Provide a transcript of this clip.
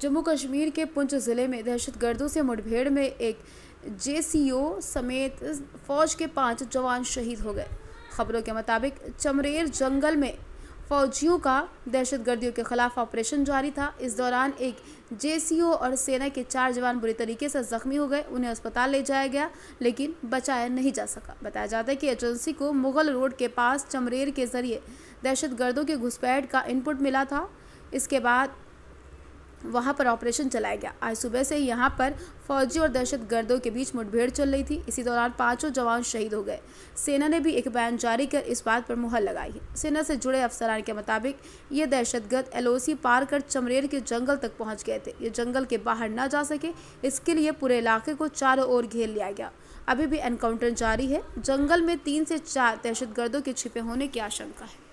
जम्मू कश्मीर के पुंछ ज़िले में दहशतगर्दों से मुठभेड़ में एक जेसीओ समेत फौज के पांच जवान शहीद हो गए खबरों के मुताबिक चमरेर जंगल में फौजियों का दहशतगर्दियों के खिलाफ ऑपरेशन जारी था इस दौरान एक जेसीओ और सेना के चार जवान बुरी तरीके से जख्मी हो गए उन्हें अस्पताल ले जाया गया लेकिन बचाया नहीं जा सका बताया जाता है कि एजेंसी को मुगल रोड के पास चमरेर के जरिए दहशतगर्दों के घुसपैठ का इनपुट मिला था इसके बाद वहाँ पर ऑपरेशन चलाया गया आज सुबह से यहाँ पर फौजी और दहशत गर्दों के बीच मुठभेड़ चल रही थी इसी दौरान पांचों जवान शहीद हो गए सेना ने भी एक बयान जारी कर इस बात पर मुहर लगाई है सेना से जुड़े अफसरान के मुताबिक ये दहशतगर्द एलओसी पार कर चमरेर के जंगल तक पहुँच गए थे ये जंगल के बाहर न जा सके इसके लिए पूरे इलाके को चारों ओर घेर लिया गया अभी भी एनकाउंटर जारी है जंगल में तीन से चार दहशतगर्दों के छिपे होने की आशंका है